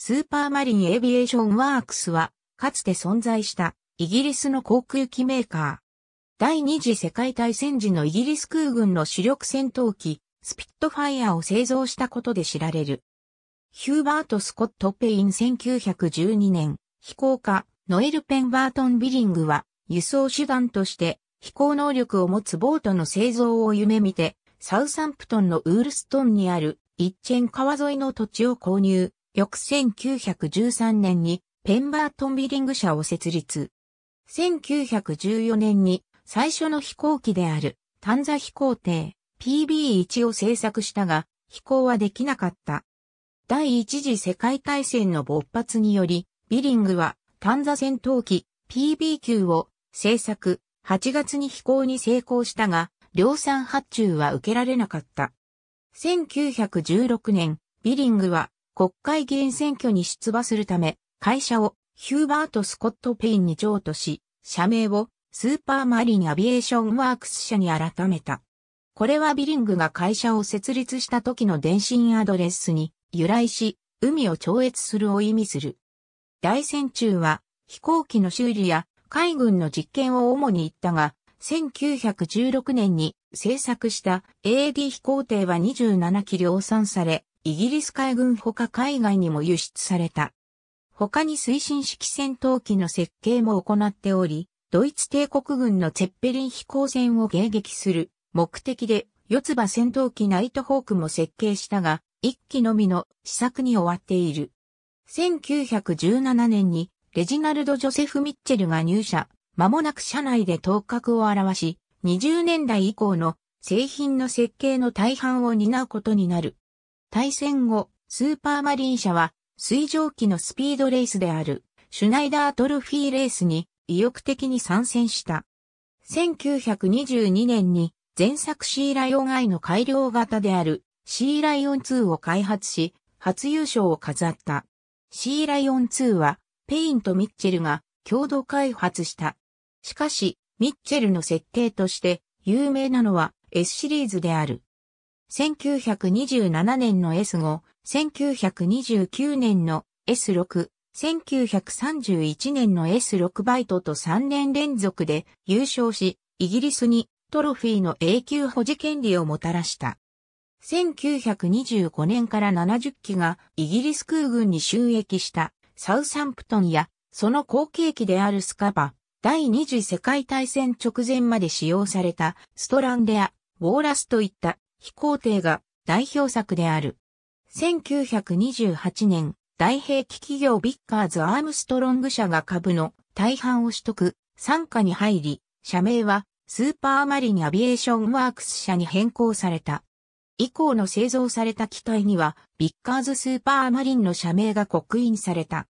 スーパーマリンエビエーションワークスは、かつて存在したイギリスの航空機メーカー。第二次世界大戦時のイギリス空軍の主力戦闘機、スピットファイアを製造したことで知られる。ヒューバート・スコット・ペイン1912年、飛行家、ノエル・ペンバートン・ビリングは、輸送手段として飛行能力を持つボートの製造を夢見て、サウサンプトンのウールストンにある一チェン川沿いの土地を購入。翌1913年にペンバートンビリング社を設立。1914年に最初の飛行機である丹座飛行艇 PB1 を製作したが飛行はできなかった。第一次世界大戦の勃発によりビリングは丹座戦闘機 PB9 を製作8月に飛行に成功したが量産発注は受けられなかった。1916年ビリングは国会議員選挙に出馬するため、会社をヒューバート・スコット・ペインに譲渡し、社名をスーパーマリン・アビエーション・ワークス社に改めた。これはビリングが会社を設立した時の電信アドレスに由来し、海を超越するを意味する。大戦中は飛行機の修理や海軍の実験を主に言ったが、1916年に制作した AD 飛行艇は27機量産され、イギリス海軍ほか海外にも輸出された。他に推進式戦闘機の設計も行っており、ドイツ帝国軍のツェッペリン飛行船を迎撃する目的で四つ葉戦闘機ナイトホークも設計したが、一機のみの試作に終わっている。1917年にレジナルド・ジョセフ・ミッチェルが入社、間もなく社内で頭角を表し、20年代以降の製品の設計の大半を担うことになる。対戦後、スーパーマリン社は、水蒸気のスピードレースである、シュナイダートルフィーレースに意欲的に参戦した。1922年に前作シーライオンイの改良型であるシーライオン2を開発し、初優勝を飾った。シーライオン2はペインとミッチェルが共同開発した。しかし、ミッチェルの設計として有名なのは S シリーズである。1927年の S5、1929年の S6、1931年の S6 バイトと3年連続で優勝し、イギリスにトロフィーの永久保持権利をもたらした。1925年から70機がイギリス空軍に収益したサウサンプトンやその後継機であるスカバ、第二次世界大戦直前まで使用されたストランデア、ウォーラスといった飛行艇が代表作である。1928年、大兵器企業ビッカーズ・アームストロング社が株の大半を取得、参加に入り、社名はスーパーマリンアビエーションワークス社に変更された。以降の製造された機体には、ビッカーズスーパーマリンの社名が刻印された。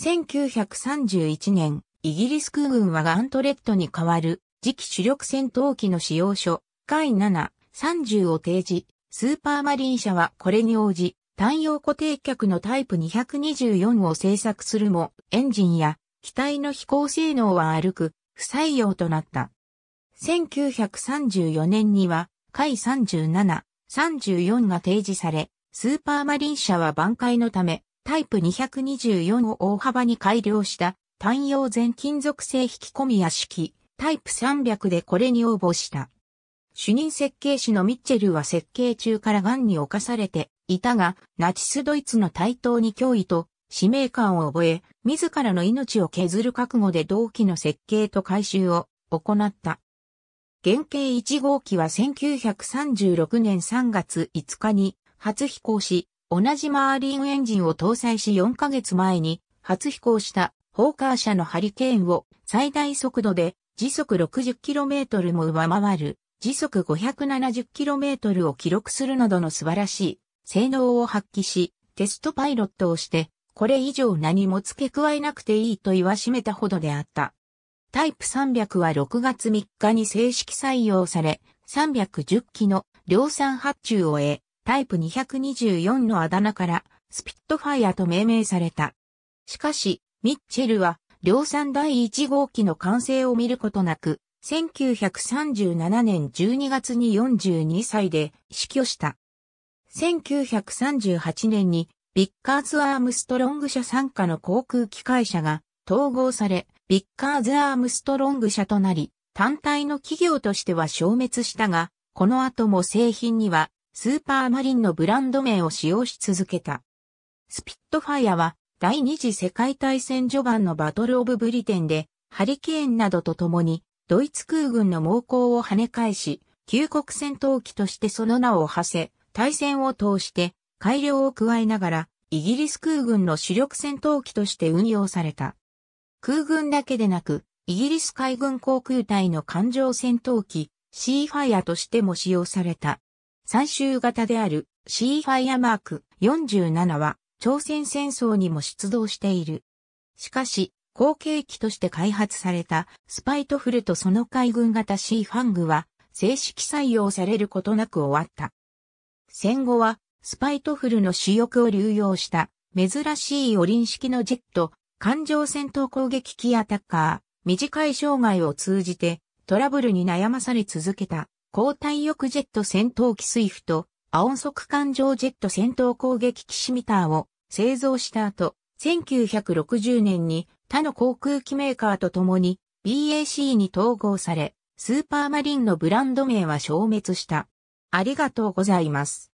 1931年、イギリス空軍はガントレットに代わる次期主力戦闘機の使用書、海7、30を提示。スーパーマリン社はこれに応じ、単用固定脚のタイプ224を製作するも、エンジンや機体の飛行性能は歩く、不採用となった。1934年には、海37、34が提示され、スーパーマリン社は挽回のため、タイプ224を大幅に改良した単葉全金属製引き込み屋式タイプ300でこれに応募した。主任設計士のミッチェルは設計中から癌に侵されていたが、ナチスドイツの台頭に脅威と使命感を覚え、自らの命を削る覚悟で同期の設計と改修を行った。原型1号機は1936年3月5日に初飛行し、同じマーリンエンジンを搭載し4ヶ月前に初飛行したホーカーのハリケーンを最大速度で時速 60km も上回る時速 570km を記録するなどの素晴らしい性能を発揮し、テストパイロットをして、これ以上何も付け加えなくていいと言わしめたほどであった。タイプ300は6月3日に正式採用され、310機の量産発注を終え、タイプ224のあだ名からスピットファイアと命名された。しかし、ミッチェルは量産第1号機の完成を見ることなく、1937年12月に42歳で死去した。1938年にビッカーズ・アームストロング社参加の航空機会社が統合され、ビッカーズ・アームストロング社となり、単体の企業としては消滅したが、この後も製品にはスーパーマリンのブランド名を使用し続けた。スピットファイアは第二次世界大戦序盤のバトルオブブリテンでハリケーンなどと共にドイツ空軍の猛攻を跳ね返し、旧国戦闘機としてその名を馳せ、対戦を通して改良を加えながら、イギリス空軍の主力戦闘機として運用された。空軍だけでなく、イギリス海軍航空隊の艦上戦闘機、シーファイアとしても使用された。最終型であるシーファイアマーク47は朝鮮戦争にも出動している。しかし、後継機として開発されたスパイトフルとその海軍型 C ファングは正式採用されることなく終わった。戦後はスパイトフルの主翼を流用した珍しいオリン式のジェット、艦上戦闘攻撃機アタッカー、短い生涯を通じてトラブルに悩まされ続けた交代翼ジェット戦闘機スイフト、ア音速艦上ジェット戦闘攻撃機シミターを製造した後、1960年に他の航空機メーカーと共に BAC に統合され、スーパーマリンのブランド名は消滅した。ありがとうございます。